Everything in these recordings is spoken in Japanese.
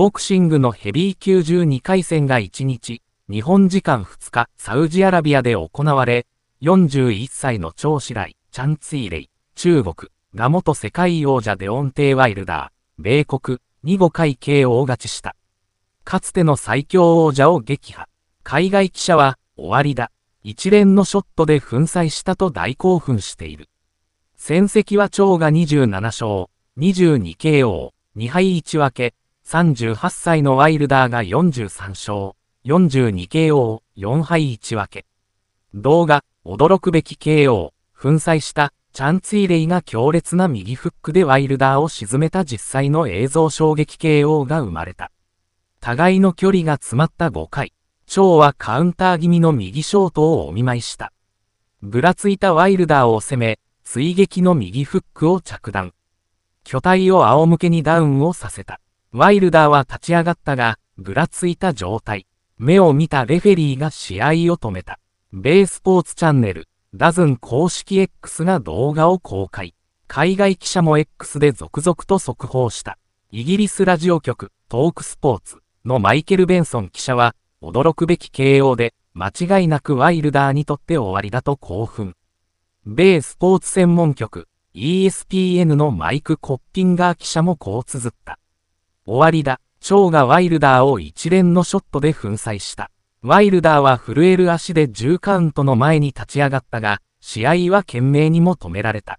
ボクシングのヘビー級12回戦が1日、日本時間2日、サウジアラビアで行われ、41歳の長子来、チャンツイレイ、中国、が元世界王者デオンテイ・ワイルダー、米国、に5回 KO 勝ちした。かつての最強王者を撃破。海外記者は、終わりだ。一連のショットで粉砕したと大興奮している。戦績は蝶が27勝、22KO、2敗1分け、38歳のワイルダーが43勝、42KO、4敗1分け。動画、驚くべき KO、粉砕したチャンツイレイが強烈な右フックでワイルダーを沈めた実際の映像衝撃 KO が生まれた。互いの距離が詰まった5回、蝶はカウンター気味の右ショートをお見舞いした。ぶらついたワイルダーを攻め、追撃の右フックを着弾。巨体を仰向けにダウンをさせた。ワイルダーは立ち上がったが、ぐらついた状態。目を見たレフェリーが試合を止めた。米スポーツチャンネル、ダズン公式 X が動画を公開。海外記者も X で続々と速報した。イギリスラジオ局、トークスポーツのマイケル・ベンソン記者は、驚くべき KO で、間違いなくワイルダーにとって終わりだと興奮。米スポーツ専門局、ESPN のマイク・コッピンガー記者もこう綴った。終わりだ。蝶がワイルダーを一連のショットで粉砕した。ワイルダーは震える足で10カウントの前に立ち上がったが、試合は懸命にも止められた。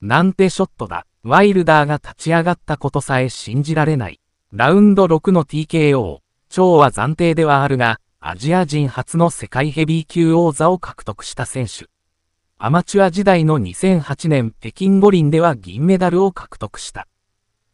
なんてショットだ。ワイルダーが立ち上がったことさえ信じられない。ラウンド6の TKO。蝶は暫定ではあるが、アジア人初の世界ヘビー級王座を獲得した選手。アマチュア時代の2008年北京五輪では銀メダルを獲得した。